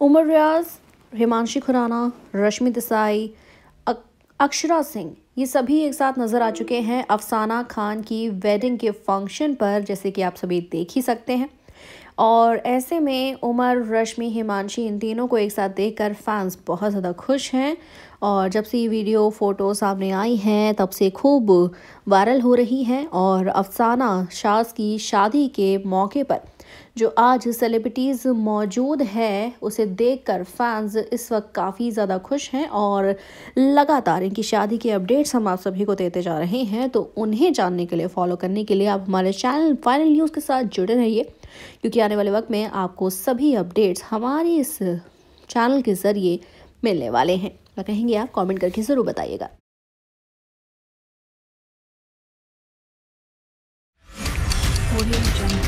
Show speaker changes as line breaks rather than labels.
उमर रियाज हिमांशी खुराना रश्मि देसाई अक्षरा सिंह ये सभी एक साथ नज़र आ चुके हैं अफसाना खान की वेडिंग के फंक्शन पर जैसे कि आप सभी देख ही सकते हैं और ऐसे में उमर रश्मि हिमांशी इन तीनों को एक साथ देखकर फैंस बहुत ज़्यादा खुश हैं और जब से ये वीडियो फ़ोटो सामने आई हैं तब से खूब वायरल हो रही हैं और अफसाना शाज की शादी के मौके पर जो आज सेलिब्रिटीज़ मौजूद है उसे देखकर फैंस इस वक्त काफ़ी ज़्यादा खुश हैं और लगातार इनकी शादी के अपडेट्स हम आप सभी को देते जा रहे हैं तो उन्हें जानने के लिए फॉलो करने के लिए आप हमारे चैनल फाइनल न्यूज़ के साथ जुड़े रहिए क्योंकि आने वाले वक्त में आपको सभी अपडेट्स हमारे इस चैनल के ज़रिए मिलने वाले हैं क्या कहेंगे आप कॉमेंट करके ज़रूर बताइएगा
audio jungle